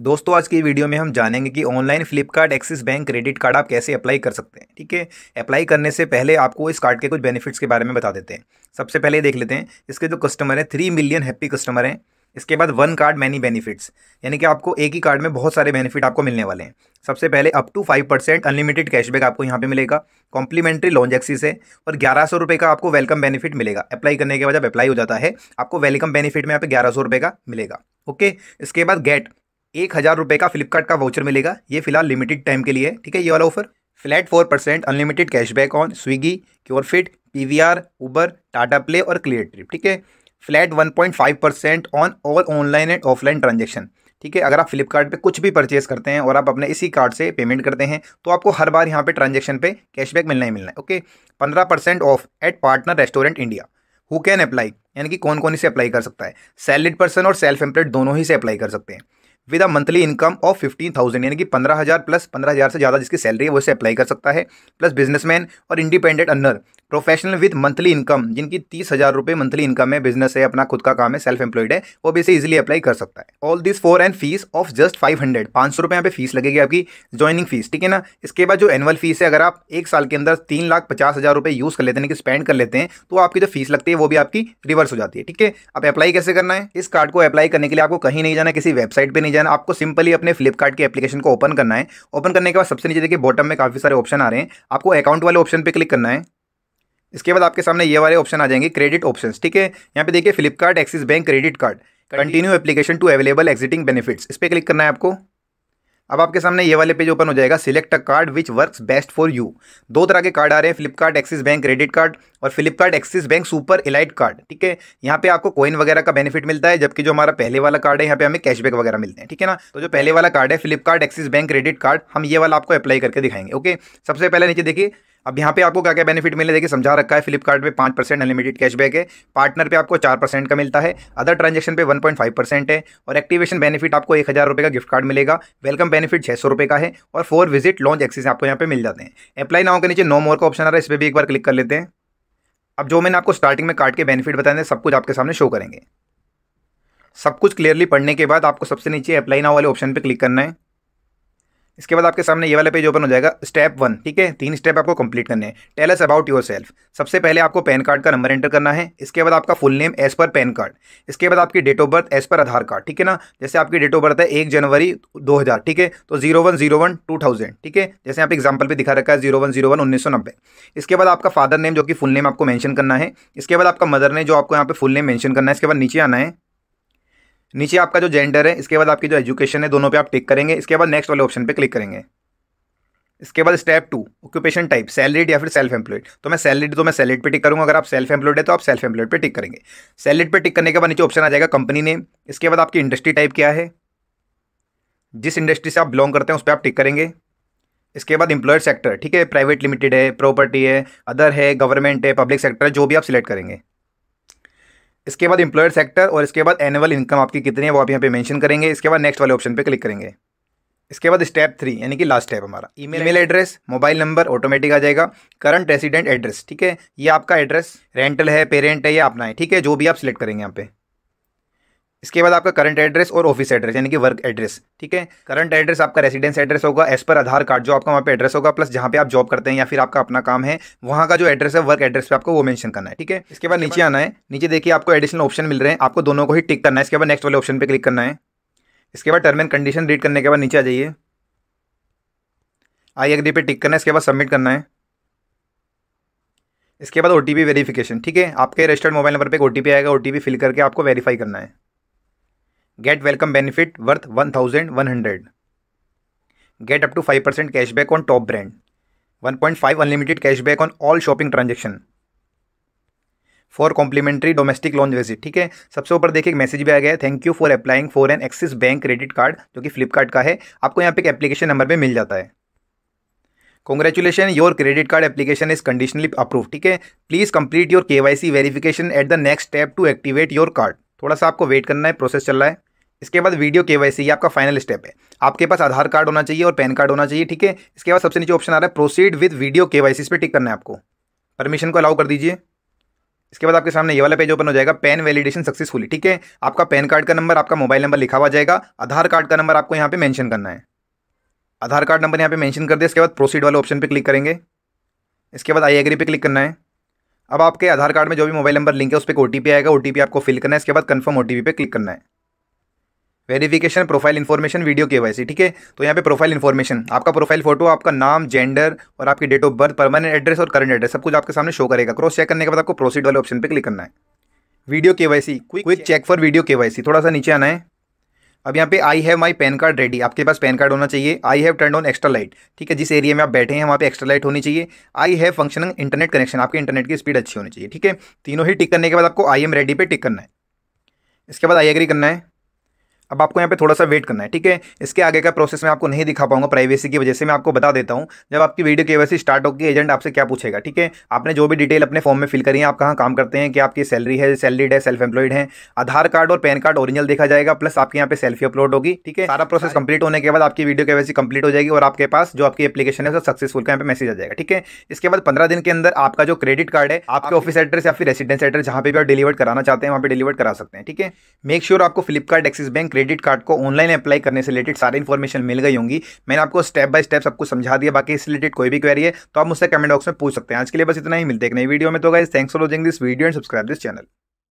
दोस्तों आज की वीडियो में हम जानेंगे कि online Flipkart axis bank credit card आप कैसे अप्लाई कर सकते हैं ठीक है अप्लाई करने से पहले आपको इस कार्ड के कुछ बेनिफिट्स के बारे में बता देते हैं सबसे पहले देख लेते हैं इसके जो कस्टमर हैं थ्री मिलियन हैप्पी कस्टमर हैं इसके बाद वन कार्ड मैनी बेनिफिट्स यानी कि आपको एक ही कार्ड में बहुत सारे बेनिफिट आपको मिलने वाले हैं सबसे पहले up to five percent unlimited cashback आपको यहाँ पे मिलेगा कॉम्प्लीमेंट्री लॉन्ज एक्सिस है और ग्यारह सौ रुपये का आपको वेलकम बेनिफिट मिलेगा अप्लाई करने के बाद जब अप्लाई हो जाता है आपको वेलकम बेनिफिट में यहाँ पे ग्यारह सौ रुपये का मिलेगा ओके इसके बाद गेट एक हज़ार रुपये का फ्लिपकार्ट का वाउचर मिलेगा ये फिलहाल लिमिटेड टाइम के लिए है ठीक है ये वाला offer flat four percent unlimited cashback on Swiggy curefit P V R Uber Tata Play और क्लियर ट्रिप ठीक है flat one point five percent on all online and offline transaction ठीक है अगर आप फ्लिपकार्ट पे कुछ भी परचेज करते हैं और आप अपने इसी कार्ड से पेमेंट करते हैं तो आपको हर बार यहाँ पे ट्रांजेक्शन पे कैशबैक मिलना ही मिलना है ओके पंद्रह percent off at partner restaurant India who can apply यानी कि कौन कौन इसे अप्लाई कर सकता है सैलरीड पर्सन और सेल्फ एम्प्लॉयड दोनों ही से अप्लाई कर सकते हैं with a monthly income of fifteen thousand यानी कि पंद्रह हज़ार प्लस पंद्रह हज़ार से ज़्यादा जिसकी सैलरी है वो इसे अप्लाई कर सकता है प्लस बिजनेसमैन और इंडिपेंडेंट अनर प्रोफेशनल विद मंथली इनकम जिनकी तीस हज़ार रुपये मंथली इनकम है बिजनेस है अपना खुद का काम है सेल्फ एम्प्लॉयड है वो भी इसे इजिली अप्लाई कर सकता है all this for and fees of just five hundred पाँच सौ रुपये यहाँ पे फीस लगेगी आपकी ज्वाइनिंग फीस ठीक है ना इसके बाद जो एनुअल फीस है अगर आप एक साल के अंदर तीन लाख पचास हज़ार रुपये यूज़ कर लेते हैं कि स्पेंड कर लेते हैं तो आपकी जो फीस लगती है वो भी आपकी रिवर्स हो जाती है ठीक है अब अप्लाई कैसे करना है इस कार्ड को अप्लाई करने के लिए आपको कहीं नहीं जाना किसी वेबसाइट पर नहीं जाना आपको सिंपली अपने फ्लिपकार्ट के एप्लीकेशन को ओपन करना है ओपन करने के बाद सबसे नीचे देखिए बॉटम में काफ़ी सारे ऑप्शन आ रहे हैं आपको अकाउंट वाले ऑप्शन पर क्लिक करना है इसके बाद आपके सामने ये वाले ऑप्शन आ जाएंगे क्रेडिट ऑप्शंस ठीक है यहाँ पे देखिए Flipkart axis bank credit card continue application to available existing benefits इस पर क्लिक करना है आपको अब आपके सामने ये वाले पेज ओपन हो जाएगा select a card which works best for you दो तरह के कार्ड आ रहे हैं Flipkart axis bank credit card और Flipkart axis bank super elite card ठीक है यहाँ पे आपको कॉइन वगैरह का बेनिफिट मिलता है जबकि जो हमारा पहले वाला कार्ड है यहाँ पे हमें कैशबैक वगैरह मिलते हैं ठीक है ना तो जो पहले वाला कार्ड है Flipkart axis bank credit card हम ये वाला आपको अप्लाई करके दिखाएंगे ओके सबसे पहले नीचे देखिए अब यहाँ पे आपको क्या क्या बेनिफिट मिले देखिए समझा रखा है फ्लिपकार्ट पाँच परसेंट अनलिमिटेड कैशबैक है पार्टनर पे आपको चार परसेंट का मिलता है अदर ट्रांजेक्शन पे वन पॉइंट फाइव परसेंट है और एक्टिवेशन बेनिफिट आपको एक हज़ार रुपये का गिफ्ट कार्ड मिलेगा वेलकम बेनिफिट छः सौ रुपये का है और फोर विजिट लॉन्च एक्सेस आपको यहाँ पे मिल जाते हैं अप्लाई नाउ के नीचे नो मोर का ऑप्शन आ रहा है इस पर भी एक बार क्लिक कर लेते हैं अब जो मैंने आपको स्टार्टिंग में कार्ड के बेनिफिट बताए थे सब कुछ आपके सामने शो करेंगे सब कुछ क्लियरली पढ़ने के बाद आपको सबसे नीचे अप्लाई नाउ वाले ऑप्शन पर क्लिक करना है इसके बाद आपके सामने ये वाला पेज ओपन हो जाएगा स्टेप वन ठीक है तीन स्टेप आपको कंप्लीट करने हैं tell us about yourself सबसे पहले आपको पैन कार्ड का नंबर एंटर करना है इसके बाद आपका full name as per PAN card इसके बाद आपकी date of birth as per Aadhaar card ठीक है ना जैसे आपकी डेट ऑफ बर्थ है एक जनवरी दो हज़ार ठीक है तो zero one zero one two thousand ठीक है जैसे आप एग्जाम्पल पर दिखा रखा है जीरो वन जीरो वन उन्नीस सौ नब्बे इसके बाद आपका फादर नेम जो कि फुल नेम आपको मैंशन करना है इसके बाद आपका मदर ने जो आपको यहाँ पे फुल नेम मैंशन करना है इसके बाद नीचे आना है नीचे आपका जो जेंडर है इसके बाद आपकी जो एजुकेशन है दोनों पे आप टिक करेंगे इसके बाद नेक्स्ट वाले ऑप्शन पे क्लिक करेंगे इसके बाद step two occupation type salaried या फिर सेल्फ एम्प्लॉयड तो मैं सैलरीड तो मैं सैलरीड पे टिक करूँगा अगर आप सेल्फ एम्प्लॉयड है तो आप सेल्फ एम्प्लॉयड पे टिक करेंगे सैलरीड पे टिक करने के बाद नीचे ऑप्शन आ जाएगा कंपनी नेम इसके बाद आपकी इंडस्ट्री टाइप क्या है जिस इंडस्ट्री से आप बिलोंग करते हैं उस पर आप टिक करेंगे इसके बाद इंप्लॉयड सेक्टर ठीक है प्राइवेट लिमिटेड है प्रॉपर्टी है अदर है गवर्नमेंट है पब्लिक सेक्टर है जो भी आप सिलेक्ट करेंगे इसके बाद इंप्लॉयड सेक्टर और इसके बाद एनुअल इनकम आपकी कितनी है वो आप यहाँ पे मेंशन करेंगे इसके बाद नेक्स्ट वाले ऑप्शन पे क्लिक करेंगे इसके बाद स्टेप थ्री यानी कि लास्ट स्टेप हमारा email email address mobile number automatic आ जाएगा करंट रेसिडेंट एड्रेस ठीक है ये आपका एड्रेस रेंटल है पेरेंट है या अपना है ठीक है जो भी आप सिलेक्ट करेंगे यहाँ पे इसके बाद आपका करंट एड्रेस और ऑफिस एड्रेस यानी कि वर्क एड्रेस ठीक है करंट एड्रेस आपका रेसिडेंस एड्रेस होगा एस पर आधार कार्ड जो आपका वहाँ पे एड्रेस होगा प्लस जहाँ पे आप जॉब करते हैं या फिर आपका अपना काम है वहाँ का जो एड्रेस है वर्क एड्रेस पे आपको वो मेंशन करना है ठीक है इसके बाद नीचे आना है नीचे देखिए आपको एडिशनल ऑप्शन मिल रहे हैं आपको दोनों को ही टिक करना है इसके बाद नेक्स्ट वाले ऑप्शन पर क्लिक करना है इसके बाद टर्म एंड कंडीशन रीड करने के बाद नीचे आ जाइए आई एग्री पे टिक करना है इसके बाद सबमिट करना है इसके बाद ओ टी वेरीफिकेशन ठीक है आपके रजिस्टर्ड मोबाइल नंबर पर एक ओ आएगा ओ फिल करके आपको वेरीफाई करना है get welcome benefit worth one thousand one hundred get up to five percent cashback on top brand one point five unlimited cashback on all shopping transaction for complimentary domestic lounge visit ठीक है सबसे ऊपर देखिए एक message भी आ गया है thank you for applying for an Axis bank credit card जो कि फ्लिपकार्ट का है आपको यहाँ पे एक एप्लीकेशन नंबर पर मिल जाता है congratulation your credit card application is conditionally approve ठीक है please complete your K Y C verification at the next step to activate your card थोड़ा सा आपको वेट करना है प्रोसेस चल रहा है इसके बाद वीडियो के वाई आपका फाइनल स्टेप है आपके पास आधार कार्ड होना चाहिए और पैन कार्ड होना चाहिए ठीक है इसके बाद सबसे नीचे ऑप्शन आ रहा है proceed with video K Y इस पर टिक करना है आपको परमिशन को अलाउ कर दीजिए इसके बाद आपके सामने ये वाला पेज ओपन हो जाएगा पैन वैलिडेशन सक्सेसफुली ठीक है आपका पैन कार्ड का नंबर आपका मोबाइल नंबर लिखा हुआ जाएगा आधार कार्ड का नंबर आपको यहाँ पे मेंशन करना है आधार कार्ड नंबर यहाँ पे मेंशन कर दिया इसके बाद प्रोसीड वाले ऑप्शन पे क्लिक करेंगे इसके बाद आई एग्री पे क्लिक करना है अब आपके आधार कार्ड में जो भी मोबाइल नंबर लिंक है उस पर ओ आएगा ओ आपको फिल करना है इसके बाद कन्फर्म ओ पे क्लिक करना है verification profile information video K Y ठीक है तो यहाँ पे प्रोफाइल इन्फॉर्मेशन आपका प्रोफाइल फोटो आपका नाम जेंडर और आपकी date of birth permanent address और करंट एड्रेस सब कुछ आपके सामने शो करेगा क्रॉस चेक करने के बाद आपको प्रोसीड वाले ऑप्शन पर क्लिक करना है video K Y C quick check for video K Y C थोड़ा सा नीचे आना है अब यहाँ पे I have my PAN card ready आपके पास पैन कार्ड होना चाहिए I have turn on extra light ठीक है जिस एरिया में आप बैठे हैं वहाँ पे एक्स्ट्रा लाइट होनी चाहिए I have functioning internet connection आपके इंटरनेट की स्पीड अच्छी होनी चाहिए ठीक है तीनों ही टिक करने के बाद आपको आई एम रेडी पे टिक करना है इसके बाद आई एग्री करना है अब आपको यहाँ पे थोड़ा सा वेट करना है ठीक है इसके आगे का प्रोसेस मैं आपको नहीं दिखा पाऊंगा प्राइवेसी की वजह से मैं आपको बता देता हूँ जब आपकी वीडियो वैसे स्टार्ट होगी एजेंट आपसे क्या पूछेगा ठीक है आपने जो भी डिटेल अपने फॉर्म में फिल करी है आप कहाँ काम करते हैं कि आपकी सैलरी है सैलरीड है सेल्फ एम्प्लॉयड है आधार कार्ड और पैन कार्ड ओरिजिनल देखा जाएगा प्लस आपके यहाँ पे सेल्फी अपलोड होगी ठीक है सारा प्रोसेस कंप्लीट होने के बाद आपकी वीडियो केवासी कंप्लीट हो जाएगी और आपके पास जो आपकी एप्लीकेशन है सक्सेसफुल का यहाँ पे मैसेज आ जाएगा ठीक है इसके बाद पंद्रह दिन के अंदर आपका जो क्रेडिट कार्ड है आपके ऑफिस एड्रेस या फिर रेसिडेंस एड्रेस जहाँ पे भी आप डिलीवर कराना चाहते हैं वहाँ पर डिलीवर करा सकते हैं ठीक है मेक श्योर आपको Flipkart axis bank credit card को ऑनलाइन अप्लाई करने से रिलेटेड सारी इन्फॉर्मेशन मिल गई होंगी मैंने आपको स्टेप बाय स्टेप सबको समझा दिया बाकी इस रिलेटेड कोई भी क्वेरी है तो आप मुझसे कमेंट बॉक्स में पूछ सकते हैं आज के लिए बस इतना ही मिलते एक नई वीडियो में तो guys thanks for watching this video and subscribe this channel